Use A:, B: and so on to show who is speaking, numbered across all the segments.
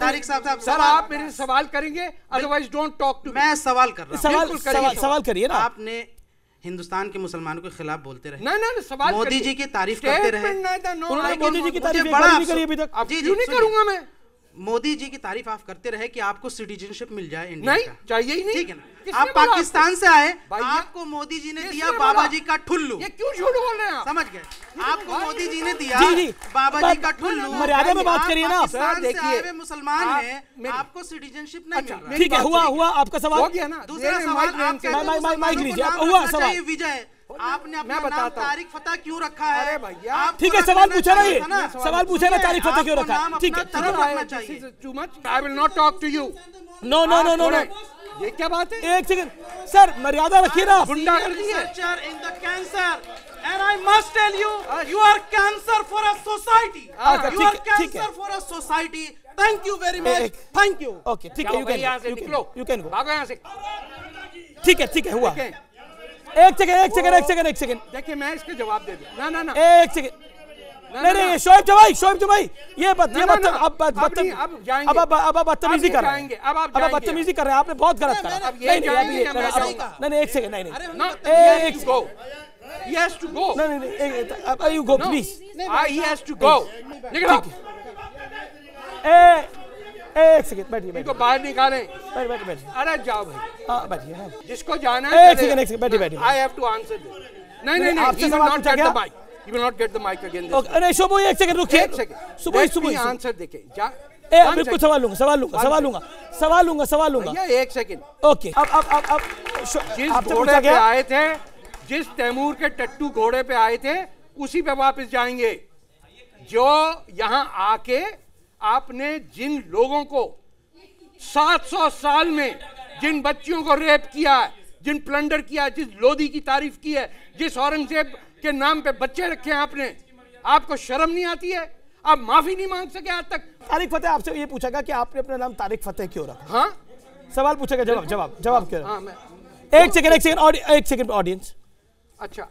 A: तारिक साहब साहब सर आप मेरे सवाल करेंगे अदरवाइज डोंट टॉक टू मैं सवाल कर रहा हूँ सवाल सवाल करिए ना आपने हिंदुस्तान के मुसलमानों के खिलाफ बोलते रहे नहीं नहीं सवाल मोदी जी की तारीफ करते रहे उन्होंने मोदी जी की तारीफ नहीं करी अभी तक जी नहीं करूंगा मैं मोदी जी की तारीफ आप करते रहे कि आपको सिटीजनशिप मिल जाए इंडिया नहीं का चाहिए ही नहीं ठीक है ना आप पाकिस्तान से आए आपको मोदी जी ने दिया बाबा जी का ठुल्लू ये क्यों झूठ बोल रहे हैं समझ गए तो आपको मोदी जी तो ने दिया बाबा जी का ठुल्लू मर्यादा में बात करिए ना सर देखिए मुसलमान है आपको सिटीजनशिप नहीं अच्छा, मिल रहा ठीक है हुआ हुआ आपका सवाल हो गया ना दूसरा सवाल माइक लीजिए हुआ सवाल विजय आपने अपना नाम तारिक फतेह क्यों रखा है भैया ठीक है सवाल पूछा ना सवाल पूछा ना तारिक फतेह क्यों रखा ठीक है I will not talk to you no no no no no ये क्या बात है एक सेकंड
B: सर मर्यादा रखिए ना गुंडा कर दिए
A: in the cancer and I must tell you you are cancer for a society you are cancer for a society
B: thank you very much thank you okay ठीक है, you can you can, you भागो यहां से. ठीक है, ठीक है, हुआ. एक सेकंड एक सेकंड एक सेकंड एक सेकंड देखिए मैं इसके जवाब दे दूं ना ना ना एक सेकंड नहीं नहीं शोएब जवाई शोएब जवाई ये बात ये बात अब बात अब जाएंगे अब अब अब बदतमीजी कर रहे हैं अब अब बदतमीजी कर रहे हैं आपने बहुत गलत करा नहीं नहीं नहीं एक सेकंड नहीं नहीं अरे एक गो ही हैज टू गो नहीं नहीं एक You you go please I he has to go it ए एक सेकंड बैठिए
A: इनको बाहर निकालें बैठ बैठ बैठ अरे जाओ भाई हाँ, बैठिए हाँ। जिसको जाना है एक सेकंड एक सेकंड बैठिए बैठिए आई हैव टू आंसर नहीं नहीं नहीं you will not get the mic you will not get the mic again अरे
B: एक सेकंड रुकिए एक सेकंड सुबह सुबह आंसर देखें जा ए बिल्कुल सवाल लूंगा सवाल लूंगा सवाल लूंगा सवाल लूंगा सवाल लूंगा
A: एक सेकंड
B: ओके अब अब अब अब जिस घोड़े पे आए
A: थे जिस तैमूर
B: के टट्टू घोड़े पे आए थे
A: उसी पे वापस जाएंगे जो यहाँ आके आपने जिन लोगों को 700 साल में जिन बच्चियों को रेप किया है जिन प्लंडर किया है जिस लोधी की तारीफ की है जिस औरंगजेब के नाम पे बच्चे रखे
B: हैं आपने आपको शर्म नहीं आती है आप माफी नहीं मांग सके आज तक तारिक फतेह आपसे ये पूछेगा कि आपने अपना नाम तारिक फतेह क्यों रखा हाँ सवाल पूछेगा जवाब जवाब जवाब हाँ, क्यों हाँ, मैं...
A: एक सेकंड एक सेकंड
B: एक सेकंड ऑडियंस अच्छा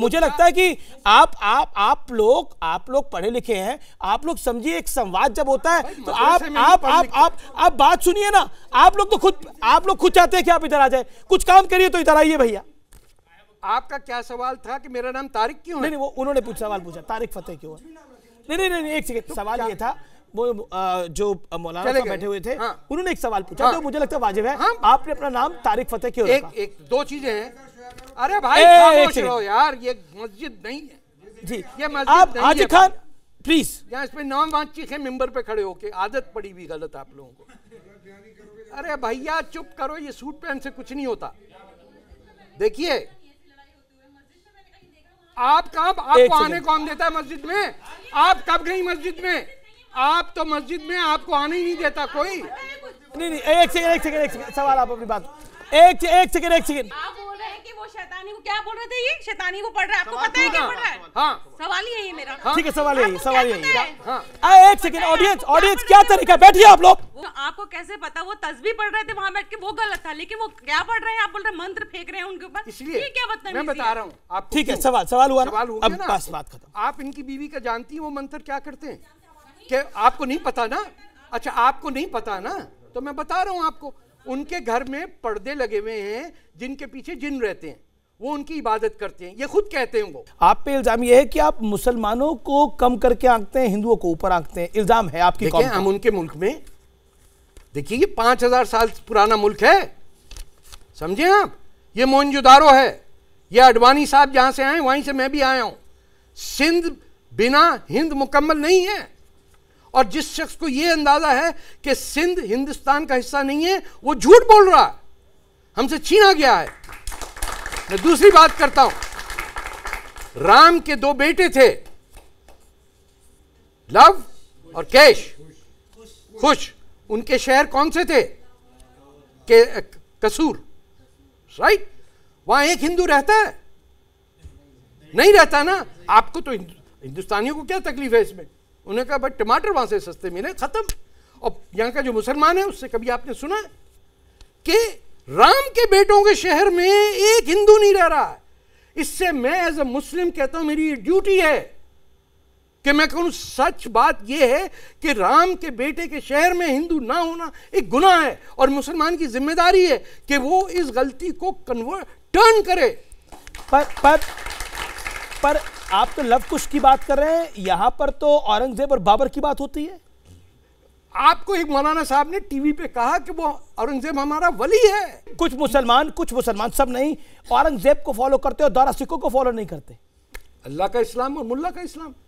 B: मुझे लगता है कि आप आप आप लोग आप लोग पढ़े लिखे हैं आप लोग समझिए एक संवाद जब होता है तो आप आप आप आप आप बात सुनिए ना आप लोग तो खुद आप लोग खुद चाहते हैं कि आप इधर आ जाए कुछ काम करिए तो इधर आइए भैया आपका क्या सवाल था कि मेरा नाम तारिक क्यों है? नहीं नहीं वो उन्होंने पूछ सवाल पूछा तारिक फतेह क्यों है नहीं नहीं नहीं एक सेकेंड तो सवाल ये था वो जो मौलाना साहब बैठे हुए थे हाँ। उन्होंने एक सवाल पूछा हाँ। जो मुझे लगता है वाजिब है हाँ। आपने अपना नाम तारिक फतेह क्यों एक, रखा? एक दो चीजें हैं
A: अरे भाई ए, रहो यार ये मस्जिद नहीं है जी ये मस्जिद खान प्लीज यहाँ इसमें नाम वाच है मेम्बर पे खड़े होके आदत पड़ी हुई गलत आप लोगों को अरे भैया चुप करो ये सूट पहन से कुछ नहीं होता देखिए आप कब आपको आने कौन देता है मस्जिद में आप कब गई मस्जिद में आप तो मस्जिद में आपको
B: आने ही नहीं देता कोई
A: नहीं
B: नहीं एक सेकंड एक सेकंड एक सेकंड सवाल आप अपनी बात एक एक सेकंड एक सेकंड
A: आप बोल रहे हैं कि वो शैतानी को क्या बोल रहे थे ये शैतानी वो पढ़ रहा है आपको पता है क्या पढ़ रहा है हाँ सवाल ही है मेरा हाँ। ठीक है सवाल यही सवाल यही हाँ।
B: हाँ, एक सेकंड ऑडियंस ऑडियंस क्या तरीका बैठिए आप लोग
A: आपको कैसे पता वो तस्वीर पढ़ रहे थे वहाँ बैठ के वो गलत था लेकिन वो क्या पढ़ रहे हैं आप बोल रहे मंत्र फेंक रहे हैं उनके ऊपर इसलिए ये क्या बता मैं बता रहा हूँ
B: आप ठीक है सवाल सवाल हुआ अब बात
A: खत्म आप इनकी बीवी का जानती है वो मंत्र क्या करते हैं क्या आपको नहीं पता ना अच्छा आपको नहीं पता ना तो मैं बता रहा हूं आपको उनके घर में पर्दे लगे हुए हैं जिनके पीछे जिन रहते हैं वो उनकी इबादत करते हैं ये खुद कहते हैं वो
B: आप पे इल्जाम ये है कि आप मुसलमानों को कम करके आंकते हैं हिंदुओं को ऊपर आंकते हैं इल्जाम है आपकी देखिए हम उनके मुल्क में देखिए ये पांच हज़ार साल पुराना मुल्क है समझे
A: आप ये मोहनजोदारो है ये अडवाणी साहब जहां से आए वहीं से मैं भी आया हूं सिंध बिना हिंद मुकम्मल नहीं है और जिस शख्स को यह अंदाजा है कि सिंध हिंदुस्तान का हिस्सा नहीं है वो झूठ बोल रहा है हमसे छीना गया है मैं दूसरी बात करता हूं राम के दो बेटे थे लव और कैश खुश उनके शहर कौन से थे के, कसूर राइट वहां एक हिंदू रहता है नहीं रहता ना आपको तो हिंदुस्तानियों को क्या तकलीफ है इसमें उन्होंने कहा भाई टमाटर वहां से सस्ते मिले ख़त्म और यहाँ का जो मुसलमान है उससे कभी आपने सुना कि राम के बेटों के शहर में एक हिंदू नहीं रह रहा इससे मैं एज ए मुस्लिम कहता हूं मेरी ड्यूटी है कि मैं कहूं सच बात यह है कि राम के बेटे के शहर में हिंदू ना होना एक गुनाह है और मुसलमान की जिम्मेदारी है कि वो इस गलती
B: को कन्वर्ट टर्न करे पर पर पर आप तो लव कुश की बात कर रहे हैं यहां पर तो औरंगजेब और बाबर की बात होती है आपको एक मौलाना साहब ने टीवी पे कहा कि वो औरंगजेब हमारा वली है कुछ मुसलमान कुछ मुसलमान सब नहीं औरंगजेब को फॉलो करते और दौरा सिखों को फॉलो नहीं करते अल्लाह का इस्लाम और मुल्ला का इस्लाम